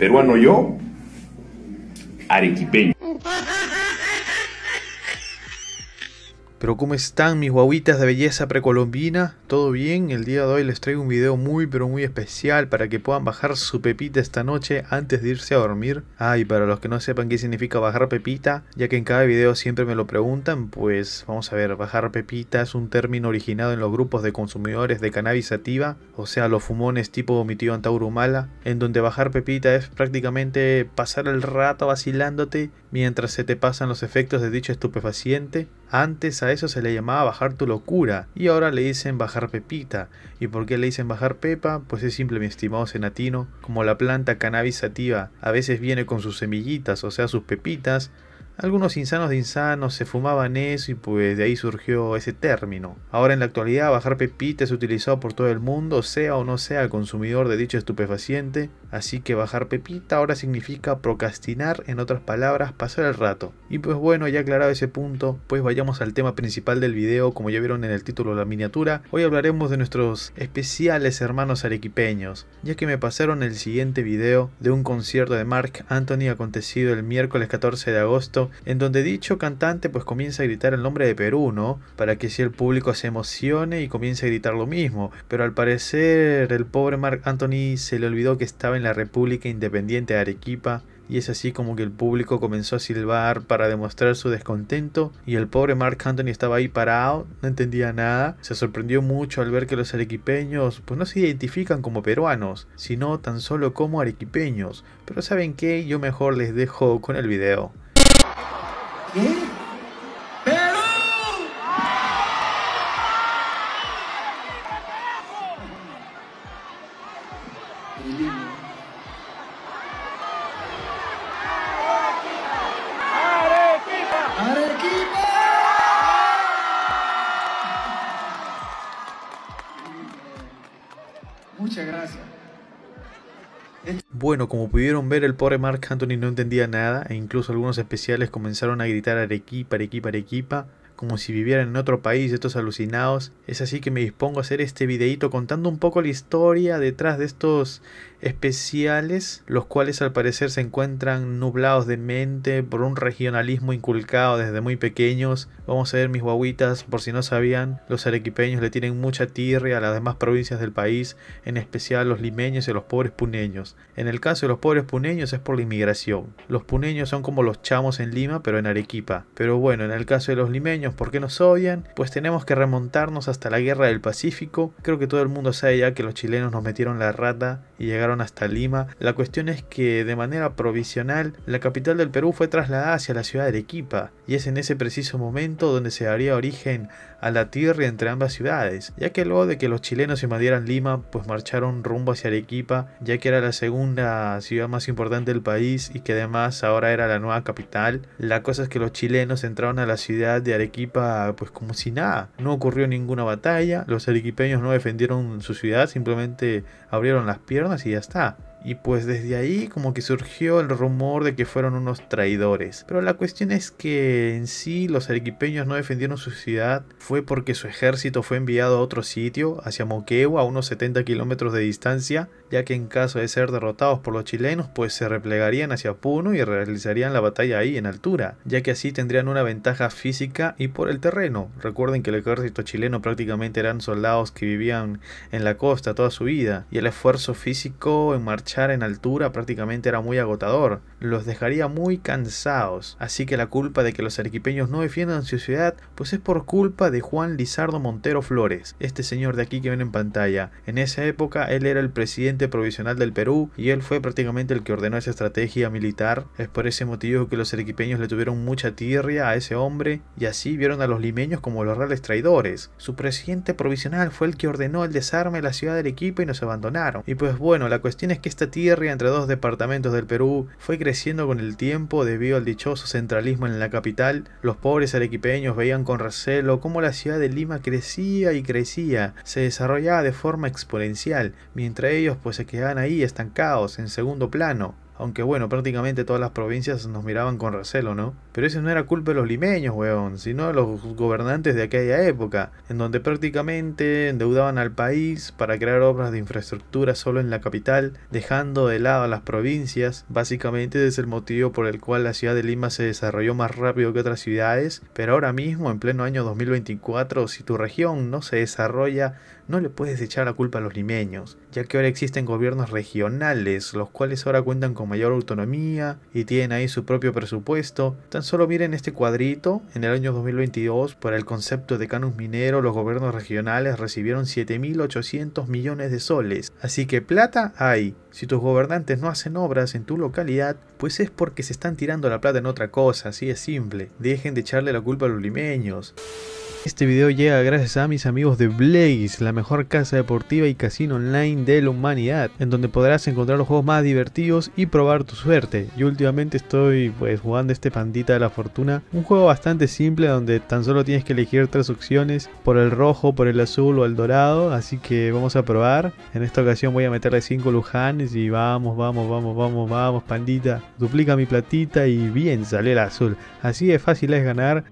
Peruano yo, arequipeño. Pero ¿cómo están mis guaguitas de belleza precolombina? ¿Todo bien? El día de hoy les traigo un video muy pero muy especial para que puedan bajar su pepita esta noche antes de irse a dormir. Ah, y para los que no sepan qué significa bajar pepita, ya que en cada video siempre me lo preguntan, pues vamos a ver, bajar pepita es un término originado en los grupos de consumidores de cannabis sativa, o sea los fumones tipo mi tío Antaurumala, en donde bajar pepita es prácticamente pasar el rato vacilándote mientras se te pasan los efectos de dicho estupefaciente antes a eso se le llamaba bajar tu locura y ahora le dicen bajar pepita. ¿Y por qué le dicen bajar pepa? Pues es simple mi estimado senatino, como la planta cannabis a veces viene con sus semillitas, o sea sus pepitas, algunos insanos de insanos se fumaban eso y pues de ahí surgió ese término. Ahora en la actualidad bajar pepita es utilizado por todo el mundo, sea o no sea consumidor de dicho estupefaciente, Así que bajar Pepita ahora significa procrastinar, en otras palabras, pasar el rato. Y pues bueno, ya aclarado ese punto, pues vayamos al tema principal del video, como ya vieron en el título de la miniatura, hoy hablaremos de nuestros especiales hermanos arequipeños, ya que me pasaron el siguiente video de un concierto de Mark Anthony acontecido el miércoles 14 de agosto, en donde dicho cantante pues comienza a gritar el nombre de Perú, ¿no? Para que si el público se emocione y comience a gritar lo mismo, pero al parecer el pobre Mark Anthony se le olvidó que estaba en la República Independiente de Arequipa y es así como que el público comenzó a silbar para demostrar su descontento y el pobre Mark Anthony estaba ahí parado, no entendía nada, se sorprendió mucho al ver que los arequipeños pues no se identifican como peruanos, sino tan solo como arequipeños, pero saben que yo mejor les dejo con el video. Bueno, como pudieron ver, el pobre Mark Anthony no entendía nada e incluso algunos especiales comenzaron a gritar Arequipa, Arequipa, Arequipa como si vivieran en otro país estos alucinados. Es así que me dispongo a hacer este videito contando un poco la historia detrás de estos especiales, los cuales al parecer se encuentran nublados de mente por un regionalismo inculcado desde muy pequeños. Vamos a ver mis guaguitas, por si no sabían, los arequipeños le tienen mucha tirria a las demás provincias del país, en especial los limeños y los pobres puneños. En el caso de los pobres puneños es por la inmigración. Los puneños son como los chamos en Lima, pero en Arequipa. Pero bueno, en el caso de los limeños, por qué nos odian, pues tenemos que remontarnos hasta la guerra del Pacífico. Creo que todo el mundo sabe ya que los chilenos nos metieron la rata y llegaron hasta Lima. La cuestión es que de manera provisional la capital del Perú fue trasladada hacia la ciudad de Arequipa y es en ese preciso momento donde se daría origen a la tierra entre ambas ciudades, ya que luego de que los chilenos invadieran Lima pues marcharon rumbo hacia Arequipa ya que era la segunda ciudad más importante del país y que además ahora era la nueva capital. La cosa es que los chilenos entraron a la ciudad de Arequipa pues como si nada, no ocurrió ninguna batalla, los arequipeños no defendieron su ciudad, simplemente abrieron las piernas así ya está. Y pues desde ahí como que surgió el rumor de que fueron unos traidores. Pero la cuestión es que en sí los arequipeños no defendieron su ciudad. Fue porque su ejército fue enviado a otro sitio, hacia Moquegua, a unos 70 kilómetros de distancia, ya que en caso de ser derrotados por los chilenos, pues se replegarían hacia Puno y realizarían la batalla ahí en altura, ya que así tendrían una ventaja física y por el terreno. Recuerden que el ejército chileno prácticamente eran soldados que vivían en la costa toda su vida, y el esfuerzo físico en en altura prácticamente era muy agotador, los dejaría muy cansados, así que la culpa de que los arequipeños no defiendan su ciudad, pues es por culpa de Juan Lizardo Montero Flores, este señor de aquí que ven en pantalla. En esa época él era el presidente provisional del Perú y él fue prácticamente el que ordenó esa estrategia militar, es por ese motivo que los arequipeños le tuvieron mucha tirria a ese hombre y así vieron a los limeños como los reales traidores. Su presidente provisional fue el que ordenó el desarme de la ciudad del equipo y nos abandonaron. Y pues bueno, la cuestión es que este esta tierra entre dos departamentos del Perú fue creciendo con el tiempo debido al dichoso centralismo en la capital. Los pobres arequipeños veían con recelo cómo la ciudad de Lima crecía y crecía, se desarrollaba de forma exponencial, mientras ellos pues se quedaban ahí estancados en segundo plano. Aunque bueno, prácticamente todas las provincias nos miraban con recelo, ¿no? Pero eso no era culpa de los limeños, weón, sino de los gobernantes de aquella época, en donde prácticamente endeudaban al país para crear obras de infraestructura solo en la capital, dejando de lado a las provincias. Básicamente es el motivo por el cual la ciudad de Lima se desarrolló más rápido que otras ciudades, pero ahora mismo, en pleno año 2024, si tu región no se desarrolla, no le puedes echar la culpa a los limeños, ya que ahora existen gobiernos regionales, los cuales ahora cuentan con mayor autonomía y tienen ahí su propio presupuesto. Solo miren este cuadrito. En el año 2022, para el concepto de Canus minero, los gobiernos regionales recibieron 7.800 millones de soles. Así que plata hay. Si tus gobernantes no hacen obras en tu localidad, pues es porque se están tirando la plata en otra cosa, así es simple. Dejen de echarle la culpa a los limeños. Este video llega gracias a mis amigos de Blaze, la mejor casa deportiva y casino online de la humanidad, en donde podrás encontrar los juegos más divertidos y probar tu suerte. Yo últimamente estoy pues jugando este pandita de la fortuna, un juego bastante simple donde tan solo tienes que elegir tres opciones, por el rojo, por el azul o el dorado, así que vamos a probar. En esta ocasión voy a meterle 5 lujanes y vamos, vamos, vamos, vamos, vamos, pandita. Duplica mi platita y bien, sale el azul. Así de fácil es ganar.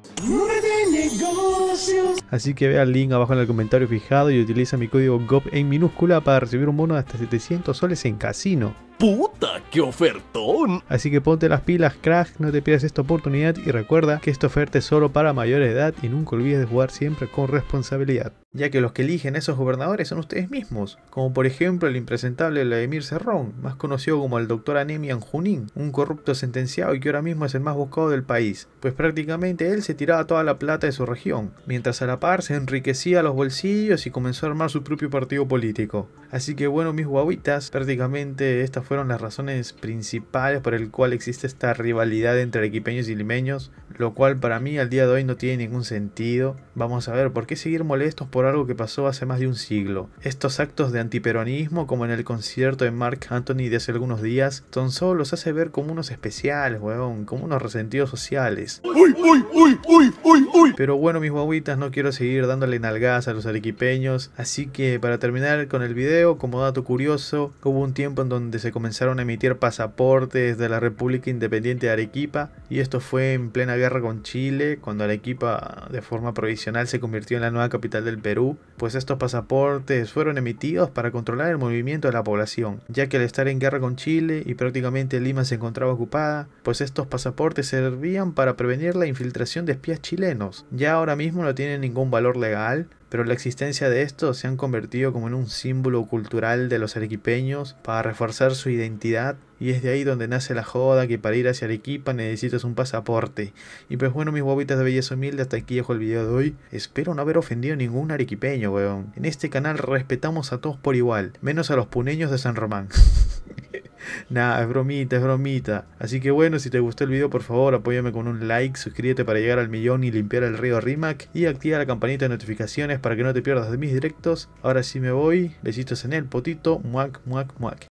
Así que ve el link abajo en el comentario fijado y utiliza mi código GOP en minúscula para recibir un bono de hasta 700 soles en casino puta, qué ofertón. Así que ponte las pilas, crack, no te pierdas esta oportunidad y recuerda que esta oferta es solo para mayores de edad y nunca olvides de jugar siempre con responsabilidad, ya que los que eligen a esos gobernadores son ustedes mismos, como por ejemplo el impresentable Vladimir Serrón, más conocido como el doctor Anemian Junín, un corrupto sentenciado y que ahora mismo es el más buscado del país, pues prácticamente él se tiraba toda la plata de su región, mientras a la par se enriquecía los bolsillos y comenzó a armar su propio partido político. Así que bueno, mis guaguitas, prácticamente estas fueron las razones principales por el cual existe esta rivalidad entre arequipeños y limeños, lo cual para mí al día de hoy no tiene ningún sentido. Vamos a ver, ¿por qué seguir molestos por algo que pasó hace más de un siglo? Estos actos de antiperonismo, como en el concierto de Mark Anthony de hace algunos días, son solo los hace ver como unos especiales, weón, como unos resentidos sociales. ¡Uy, uy, uy, uy, uy! Pero bueno, mis guaguitas, no quiero seguir dándole nalgadas a los arequipeños. Así que para terminar con el video, como dato curioso, hubo un tiempo en donde se comenzaron a emitir pasaportes de la República Independiente de Arequipa. Y esto fue en plena guerra con Chile, cuando Arequipa de forma provisional se convirtió en la nueva capital del Perú. Pues estos pasaportes fueron emitidos para controlar el movimiento de la población, ya que al estar en guerra con Chile y prácticamente Lima se encontraba ocupada, pues estos pasaportes servían para prevenir la infiltración de espías chilenos ya ahora mismo no tienen ningún valor legal, pero la existencia de estos se han convertido como en un símbolo cultural de los arequipeños para reforzar su identidad y es de ahí donde nace la joda que para ir hacia Arequipa necesitas un pasaporte. Y pues bueno, mis huevitas de belleza humilde, hasta aquí dejo el video de hoy. Espero no haber ofendido a ningún arequipeño, weón. En este canal respetamos a todos por igual, menos a los puneños de San Román. Nah, es bromita, es bromita. Así que bueno, si te gustó el video, por favor, apóyame con un like, suscríbete para llegar al millón y limpiar el río Rimac. Y activa la campanita de notificaciones para que no te pierdas de mis directos. Ahora sí me voy, besitos en el potito, muac, muac, muac.